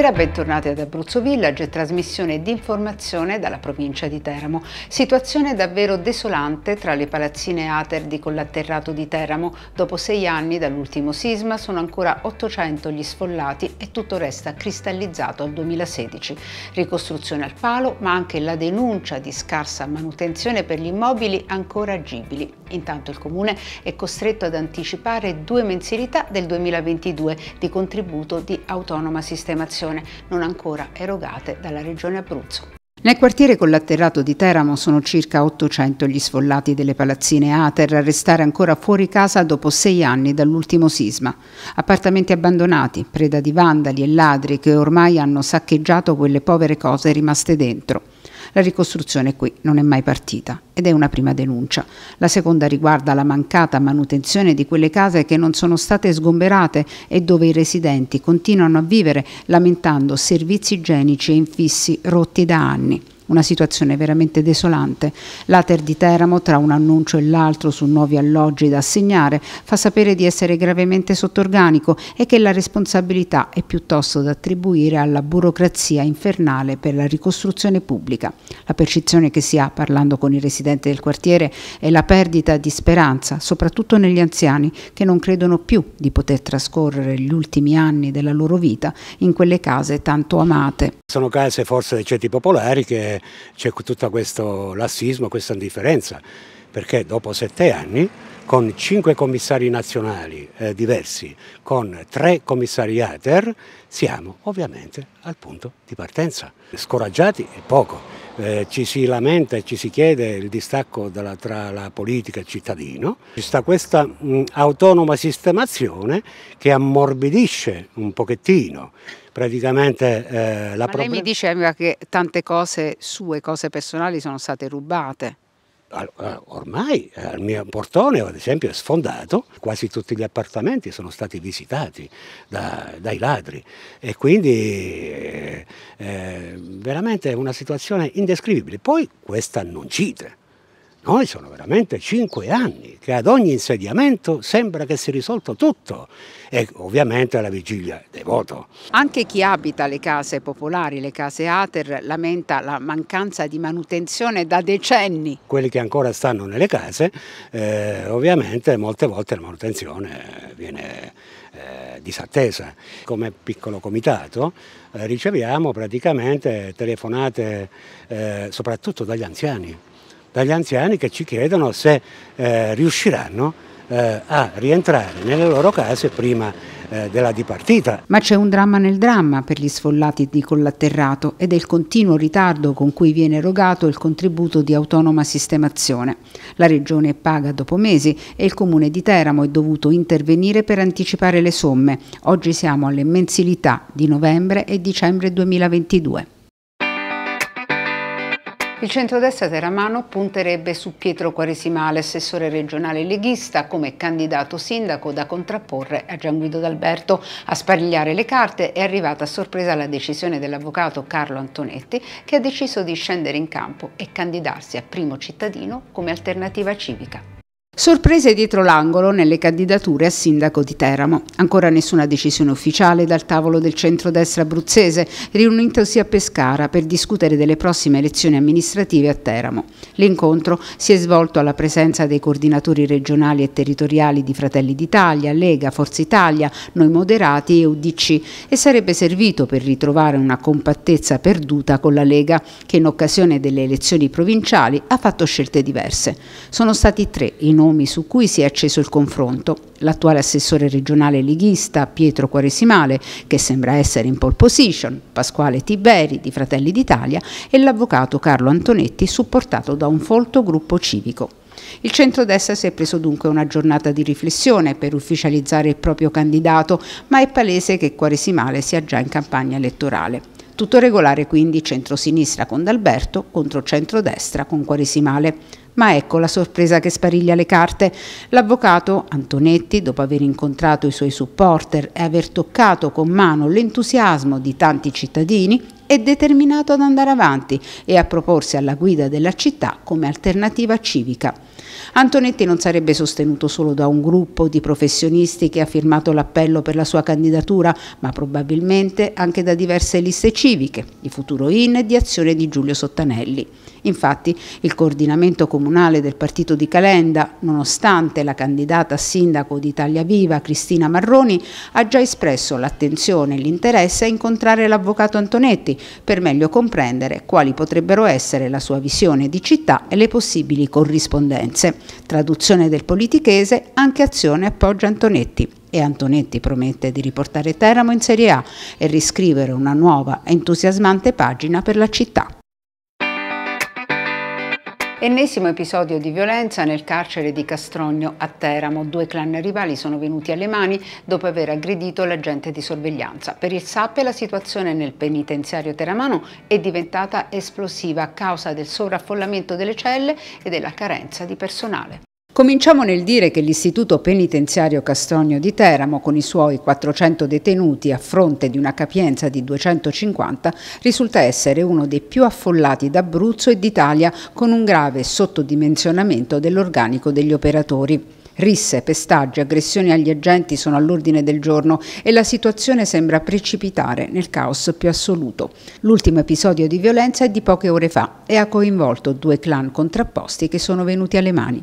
Buonasera, bentornati ad Abruzzo Village, trasmissione di informazione dalla provincia di Teramo. Situazione davvero desolante tra le palazzine Ater di Collatterrato di Teramo. Dopo sei anni dall'ultimo sisma sono ancora 800 gli sfollati e tutto resta cristallizzato al 2016. Ricostruzione al palo, ma anche la denuncia di scarsa manutenzione per gli immobili ancora agibili. Intanto il Comune è costretto ad anticipare due mensilità del 2022 di contributo di autonoma sistemazione prestazione non ancora erogate dalla Regione Abruzzo. Nel quartiere collaterrato di Teramo sono circa 800 gli sfollati delle palazzine Ater a restare ancora fuori casa dopo sei anni dall'ultimo sisma. Appartamenti abbandonati, preda di vandali e ladri che ormai hanno saccheggiato quelle povere cose rimaste dentro. La ricostruzione qui non è mai partita ed è una prima denuncia. La seconda riguarda la mancata manutenzione di quelle case che non sono state sgomberate e dove i residenti continuano a vivere lamentando servizi igienici e infissi rotti da anni una situazione veramente desolante. L'Ater di Teramo, tra un annuncio e l'altro su nuovi alloggi da assegnare, fa sapere di essere gravemente sottorganico e che la responsabilità è piuttosto da attribuire alla burocrazia infernale per la ricostruzione pubblica. La percezione che si ha parlando con i residenti del quartiere è la perdita di speranza, soprattutto negli anziani che non credono più di poter trascorrere gli ultimi anni della loro vita in quelle case tanto amate. Sono case forse dei ceti popolari che c'è tutto questo lassismo, questa indifferenza, perché dopo sette anni con cinque commissari nazionali eh, diversi, con tre commissari ATER, siamo ovviamente al punto di partenza. Scoraggiati è poco eh, ci si lamenta e ci si chiede il distacco dalla, tra la politica e il cittadino. Ci sta questa mh, autonoma sistemazione che ammorbidisce un pochettino praticamente eh, la Ma lei mi diceva che tante cose sue, cose personali sono state rubate. Eh, ormai il eh, mio portone ad esempio è sfondato, quasi tutti gli appartamenti sono stati visitati da, dai ladri e quindi eh, eh veramente è una situazione indescrivibile. Poi questa non annuncite, noi sono veramente cinque anni che ad ogni insediamento sembra che sia risolto tutto e ovviamente alla vigilia dei voto. Anche chi abita le case popolari, le case Ater, lamenta la mancanza di manutenzione da decenni. Quelli che ancora stanno nelle case, eh, ovviamente molte volte la manutenzione viene eh, disattesa. Come piccolo comitato eh, riceviamo praticamente telefonate eh, soprattutto dagli anziani dagli anziani che ci chiedono se eh, riusciranno eh, a rientrare nelle loro case prima eh, della dipartita. Ma c'è un dramma nel dramma per gli sfollati di Collaterrato ed è il continuo ritardo con cui viene erogato il contributo di autonoma sistemazione. La regione paga dopo mesi e il comune di Teramo è dovuto intervenire per anticipare le somme. Oggi siamo alle mensilità di novembre e dicembre 2022. Il centrodestra teramano punterebbe su Pietro Quaresimale, assessore regionale leghista, come candidato sindaco da contrapporre a Gian Guido D'Alberto. A sparigliare le carte è arrivata a sorpresa la decisione dell'avvocato Carlo Antonetti, che ha deciso di scendere in campo e candidarsi a primo cittadino come alternativa civica. Sorprese dietro l'angolo nelle candidature a sindaco di Teramo. Ancora nessuna decisione ufficiale dal tavolo del centrodestra abruzzese, riunitosi a Pescara per discutere delle prossime elezioni amministrative a Teramo. L'incontro si è svolto alla presenza dei coordinatori regionali e territoriali di Fratelli d'Italia, Lega, Forza Italia, Noi Moderati e UDC e sarebbe servito per ritrovare una compattezza perduta con la Lega, che in occasione delle elezioni provinciali ha fatto scelte diverse. Sono stati tre i nomi nomi su cui si è acceso il confronto. L'attuale assessore regionale lighista Pietro Quaresimale, che sembra essere in pole position, Pasquale Tiberi di Fratelli d'Italia e l'avvocato Carlo Antonetti supportato da un folto gruppo civico. Il centrodestra si è preso dunque una giornata di riflessione per ufficializzare il proprio candidato, ma è palese che Quaresimale sia già in campagna elettorale. Tutto regolare quindi centrosinistra con D'Alberto contro centrodestra con Quaresimale. Ma ecco la sorpresa che spariglia le carte. L'avvocato Antonetti, dopo aver incontrato i suoi supporter e aver toccato con mano l'entusiasmo di tanti cittadini, è determinato ad andare avanti e a proporsi alla guida della città come alternativa civica. Antonetti non sarebbe sostenuto solo da un gruppo di professionisti che ha firmato l'appello per la sua candidatura, ma probabilmente anche da diverse liste civiche, di Futuro In e di Azione di Giulio Sottanelli. Infatti il coordinamento comunale del partito di Calenda, nonostante la candidata a sindaco di Italia Viva Cristina Marroni, ha già espresso l'attenzione e l'interesse a incontrare l'avvocato Antonetti per meglio comprendere quali potrebbero essere la sua visione di città e le possibili corrispondenze. Traduzione del politichese, anche azione appoggia Antonetti e Antonetti promette di riportare Teramo in Serie A e riscrivere una nuova e entusiasmante pagina per la città. Ennesimo episodio di violenza nel carcere di Castrogno a Teramo. Due clan rivali sono venuti alle mani dopo aver aggredito l'agente di sorveglianza. Per il SAP la situazione nel penitenziario teramano è diventata esplosiva a causa del sovraffollamento delle celle e della carenza di personale. Cominciamo nel dire che l'istituto penitenziario Castronio di Teramo, con i suoi 400 detenuti a fronte di una capienza di 250, risulta essere uno dei più affollati d'Abruzzo e d'Italia, con un grave sottodimensionamento dell'organico degli operatori. Risse, pestaggi, aggressioni agli agenti sono all'ordine del giorno e la situazione sembra precipitare nel caos più assoluto. L'ultimo episodio di violenza è di poche ore fa e ha coinvolto due clan contrapposti che sono venuti alle mani.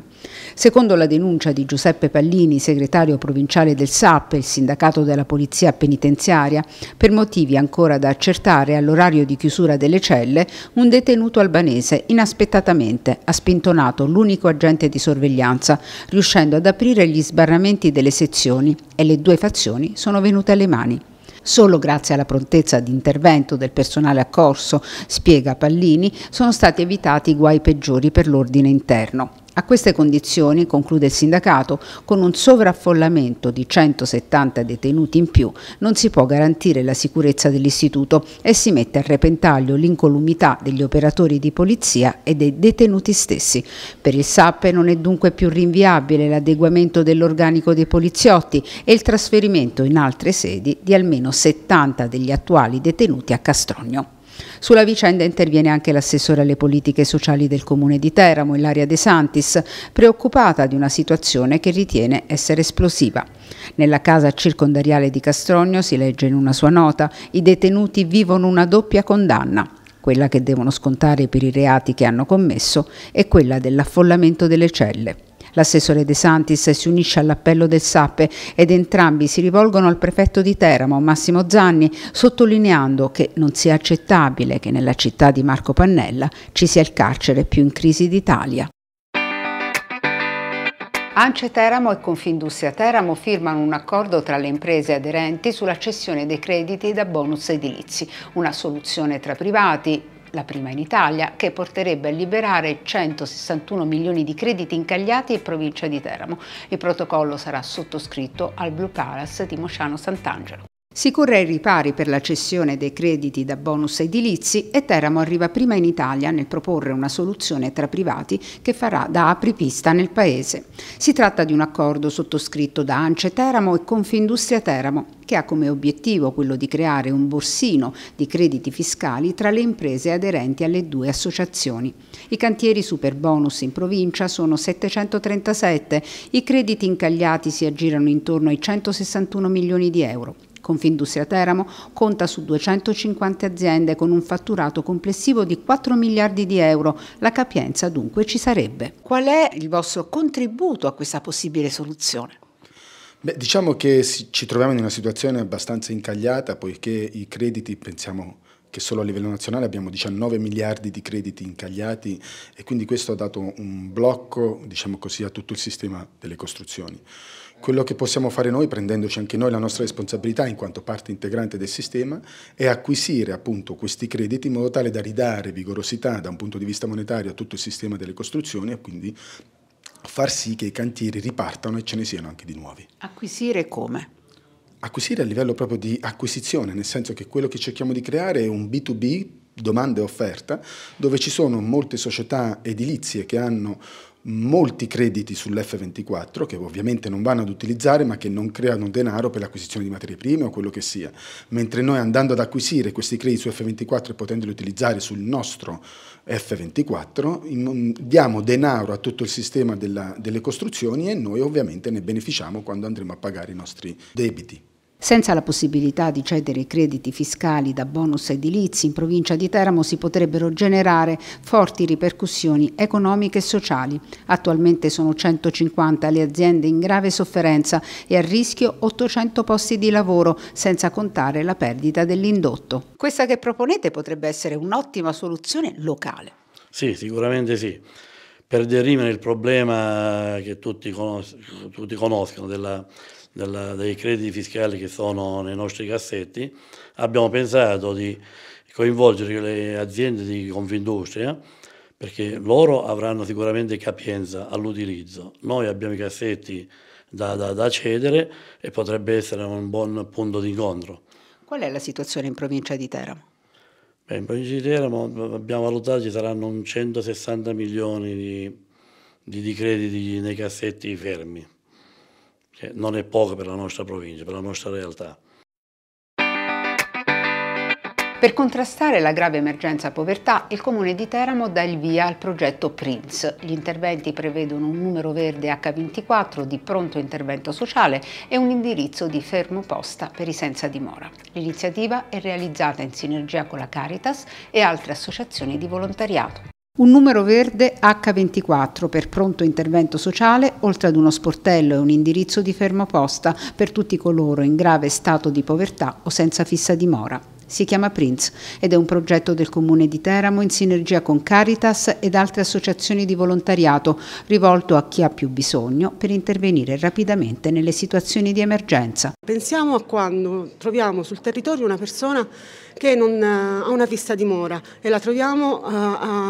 Secondo la denuncia di Giuseppe Pallini, segretario provinciale del SAP, il sindacato della polizia penitenziaria, per motivi ancora da accertare all'orario di chiusura delle celle, un detenuto albanese inaspettatamente ha spintonato l'unico agente di sorveglianza, riuscendo ad aprire gli sbarramenti delle sezioni e le due fazioni sono venute alle mani. Solo grazie alla prontezza di intervento del personale accorso, spiega Pallini, sono stati evitati i guai peggiori per l'ordine interno. A queste condizioni, conclude il sindacato, con un sovraffollamento di 170 detenuti in più non si può garantire la sicurezza dell'istituto e si mette a repentaglio l'incolumità degli operatori di polizia e dei detenuti stessi. Per il SAP non è dunque più rinviabile l'adeguamento dell'organico dei poliziotti e il trasferimento in altre sedi di almeno 70 degli attuali detenuti a Castrogno. Sulla vicenda interviene anche l'assessore alle politiche sociali del Comune di Teramo, Ilaria De Santis, preoccupata di una situazione che ritiene essere esplosiva. Nella casa circondariale di Castrogno, si legge in una sua nota, i detenuti vivono una doppia condanna quella che devono scontare per i reati che hanno commesso e quella dell'affollamento delle celle. L'assessore De Santis si unisce all'appello del SAPE ed entrambi si rivolgono al prefetto di Teramo, Massimo Zanni, sottolineando che non sia accettabile che nella città di Marco Pannella ci sia il carcere più in crisi d'Italia. Ance Teramo e Confindustria Teramo firmano un accordo tra le imprese aderenti sulla cessione dei crediti da bonus edilizi, una soluzione tra privati, la prima in Italia, che porterebbe a liberare 161 milioni di crediti incagliati in provincia di Teramo. Il protocollo sarà sottoscritto al Blue Palace di Mosciano Sant'Angelo. Si corre ai ripari per la cessione dei crediti da bonus edilizi e Teramo arriva prima in Italia nel proporre una soluzione tra privati che farà da apripista nel paese. Si tratta di un accordo sottoscritto da Ance Teramo e Confindustria Teramo che ha come obiettivo quello di creare un borsino di crediti fiscali tra le imprese aderenti alle due associazioni. I cantieri super bonus in provincia sono 737, i crediti incagliati si aggirano intorno ai 161 milioni di euro. Confindustria Teramo conta su 250 aziende con un fatturato complessivo di 4 miliardi di euro, la capienza dunque ci sarebbe. Qual è il vostro contributo a questa possibile soluzione? Beh, diciamo che ci troviamo in una situazione abbastanza incagliata poiché i crediti, pensiamo che solo a livello nazionale abbiamo 19 miliardi di crediti incagliati e quindi questo ha dato un blocco diciamo così, a tutto il sistema delle costruzioni. Quello che possiamo fare noi, prendendoci anche noi la nostra responsabilità in quanto parte integrante del sistema, è acquisire appunto questi crediti in modo tale da ridare vigorosità da un punto di vista monetario a tutto il sistema delle costruzioni e quindi far sì che i cantieri ripartano e ce ne siano anche di nuovi. Acquisire come? Acquisire a livello proprio di acquisizione, nel senso che quello che cerchiamo di creare è un B2B domanda e offerta, dove ci sono molte società edilizie che hanno molti crediti sull'F24 che ovviamente non vanno ad utilizzare ma che non creano denaro per l'acquisizione di materie prime o quello che sia, mentre noi andando ad acquisire questi crediti su F24 e potendoli utilizzare sul nostro F24 diamo denaro a tutto il sistema della, delle costruzioni e noi ovviamente ne beneficiamo quando andremo a pagare i nostri debiti. Senza la possibilità di cedere i crediti fiscali da bonus edilizi in provincia di Teramo si potrebbero generare forti ripercussioni economiche e sociali. Attualmente sono 150 le aziende in grave sofferenza e a rischio 800 posti di lavoro, senza contare la perdita dell'indotto. Questa che proponete potrebbe essere un'ottima soluzione locale. Sì, sicuramente sì. Per derimere il problema che tutti, conos tutti conoscono della della, dei crediti fiscali che sono nei nostri cassetti, abbiamo pensato di coinvolgere le aziende di Confindustria perché loro avranno sicuramente capienza all'utilizzo. Noi abbiamo i cassetti da, da, da cedere e potrebbe essere un buon punto di incontro. Qual è la situazione in provincia di Teramo? Beh, in provincia di Teramo eh, abbiamo valutato ci saranno 160 milioni di, di, di crediti nei cassetti fermi che non è poco per la nostra provincia, per la nostra realtà. Per contrastare la grave emergenza povertà, il comune di Teramo dà il via al progetto PRINZ. Gli interventi prevedono un numero verde H24 di pronto intervento sociale e un indirizzo di fermo posta per i senza dimora. L'iniziativa è realizzata in sinergia con la Caritas e altre associazioni di volontariato un numero verde H24 per pronto intervento sociale, oltre ad uno sportello e un indirizzo di fermo posta per tutti coloro in grave stato di povertà o senza fissa dimora. Si chiama Prince ed è un progetto del Comune di Teramo in sinergia con Caritas ed altre associazioni di volontariato rivolto a chi ha più bisogno per intervenire rapidamente nelle situazioni di emergenza. Pensiamo a quando troviamo sul territorio una persona che non eh, ha una fissa dimora e la troviamo a, eh,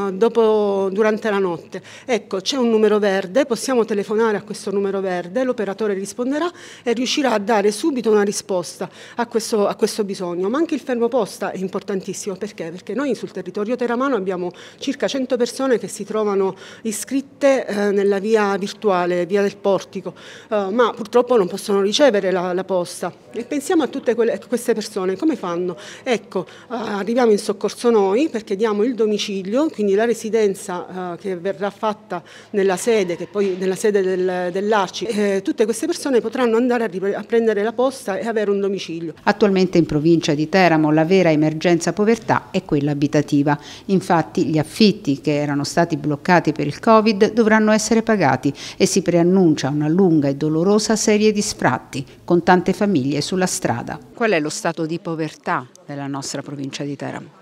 a, dopo, durante la notte. Ecco, c'è un numero verde, possiamo telefonare a questo numero verde, l'operatore risponderà e riuscirà a dare subito una risposta a questo, a questo bisogno, ma anche il fermo posta è importantissima perché? Perché noi sul territorio teramano abbiamo circa 100 persone che si trovano iscritte eh, nella via virtuale, via del portico, eh, ma purtroppo non possono ricevere la, la posta. E pensiamo a tutte quelle, queste persone, come fanno? Ecco, eh, arriviamo in soccorso noi perché diamo il domicilio, quindi la residenza che verrà fatta nella sede, che poi nella sede del, dell'ARCI, tutte queste persone potranno andare a, a prendere la posta e avere un domicilio. Attualmente in provincia di Teramo la vera emergenza povertà è quella abitativa. Infatti gli affitti che erano stati bloccati per il Covid dovranno essere pagati e si preannuncia una lunga e dolorosa serie di sfratti con tante famiglie sulla strada. Qual è lo stato di povertà della nostra provincia di Teramo?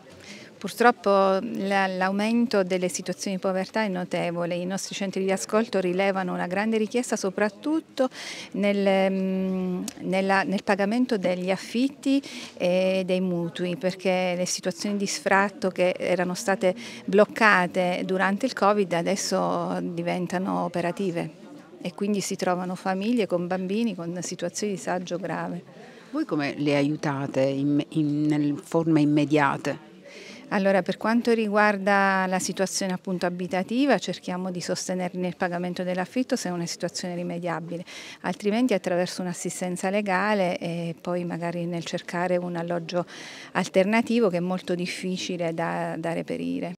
Purtroppo l'aumento delle situazioni di povertà è notevole, i nostri centri di ascolto rilevano una grande richiesta soprattutto nel, mm, nella, nel pagamento degli affitti e dei mutui perché le situazioni di sfratto che erano state bloccate durante il Covid adesso diventano operative e quindi si trovano famiglie con bambini con situazioni di disagio grave. Voi come le aiutate in, in, in forme immediate? Allora, per quanto riguarda la situazione appunto, abitativa, cerchiamo di sostenerne il pagamento dell'affitto se è una situazione rimediabile, altrimenti attraverso un'assistenza legale e poi magari nel cercare un alloggio alternativo che è molto difficile da, da reperire.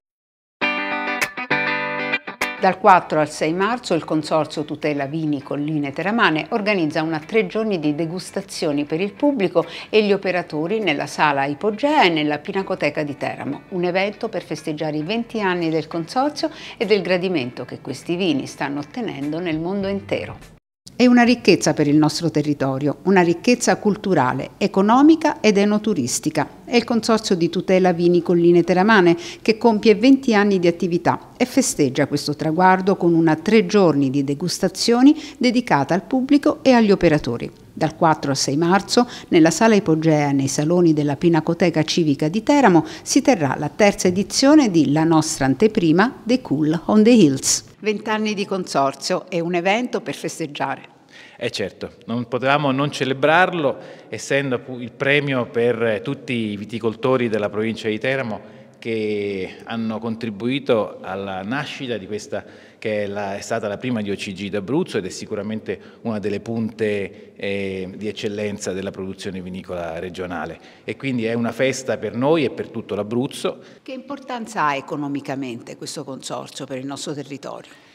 Dal 4 al 6 marzo il Consorzio Tutela Vini Colline Teramane organizza una tre giorni di degustazioni per il pubblico e gli operatori nella sala Ipogea e nella Pinacoteca di Teramo, un evento per festeggiare i 20 anni del Consorzio e del gradimento che questi vini stanno ottenendo nel mondo intero è una ricchezza per il nostro territorio, una ricchezza culturale, economica ed enoturistica. È il Consorzio di tutela vini Colline Teramane che compie 20 anni di attività e festeggia questo traguardo con una tre giorni di degustazioni dedicata al pubblico e agli operatori. Dal 4 al 6 marzo, nella sala ipogea nei saloni della Pinacoteca Civica di Teramo, si terrà la terza edizione di La nostra anteprima, The Cool on the Hills. Vent'anni di consorzio è un evento per festeggiare. Eh certo, non potevamo non celebrarlo, essendo il premio per tutti i viticoltori della provincia di Teramo che hanno contribuito alla nascita di questa che è, la, è stata la prima di OCG d'Abruzzo ed è sicuramente una delle punte eh, di eccellenza della produzione vinicola regionale e quindi è una festa per noi e per tutto l'Abruzzo. Che importanza ha economicamente questo consorzio per il nostro territorio?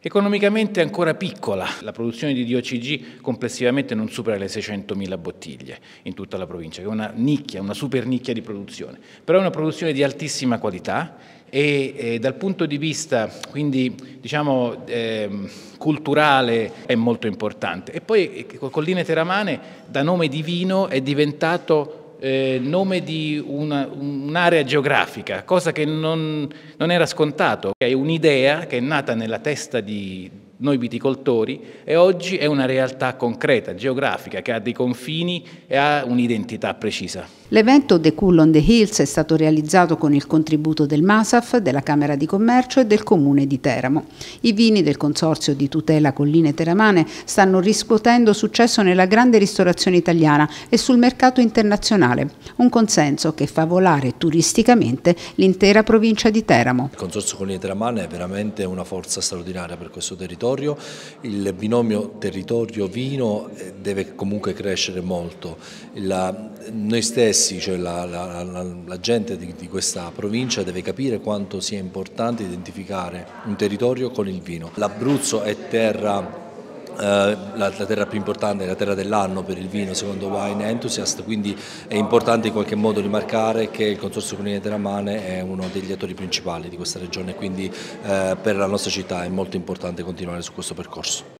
Economicamente è ancora piccola, la produzione di DOCG complessivamente non supera le 600.000 bottiglie in tutta la provincia, che è una nicchia, una super nicchia di produzione, però è una produzione di altissima qualità e eh, dal punto di vista quindi diciamo eh, culturale è molto importante. E poi eh, Colline Teramane da nome di vino è diventato eh, nome di una, un'area geografica, cosa che non, non era scontato. È un'idea che è nata nella testa di noi viticoltori e oggi è una realtà concreta, geografica, che ha dei confini e ha un'identità precisa. L'evento The Cool on the Hills è stato realizzato con il contributo del MASAF, della Camera di Commercio e del Comune di Teramo. I vini del Consorzio di tutela Colline Teramane stanno riscuotendo successo nella grande ristorazione italiana e sul mercato internazionale, un consenso che fa volare turisticamente l'intera provincia di Teramo. Il Consorzio Colline Teramane è veramente una forza straordinaria per questo territorio, il binomio territorio-vino eh, deve comunque crescere molto. La, noi stessi stessi, cioè la, la, la, la gente di, di, questa provincia deve capire quanto sia importante identificare un territorio con il vino. L'Abruzzo è terra eh, la, terra più importante, la terra dell'anno per il vino secondo Wine Enthusiast, quindi è importante in qualche modo rimarcare che il Consorzio Comunale Teramane è uno degli attori principali di questa regione, quindi eh, per la nostra città è molto importante continuare su questo percorso.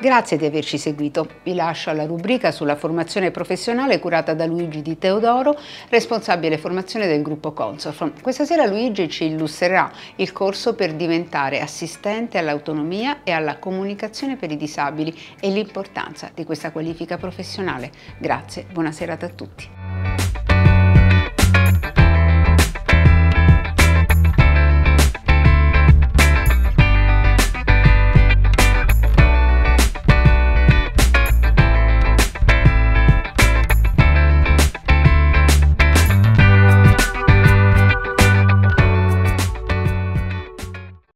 Grazie di averci seguito. Vi lascio alla rubrica sulla formazione professionale curata da Luigi Di Teodoro, responsabile formazione del gruppo Consoform. Questa sera Luigi ci illustrerà il corso per diventare assistente all'autonomia e alla comunicazione per i disabili e l'importanza di questa qualifica professionale. Grazie, buona serata a tutti.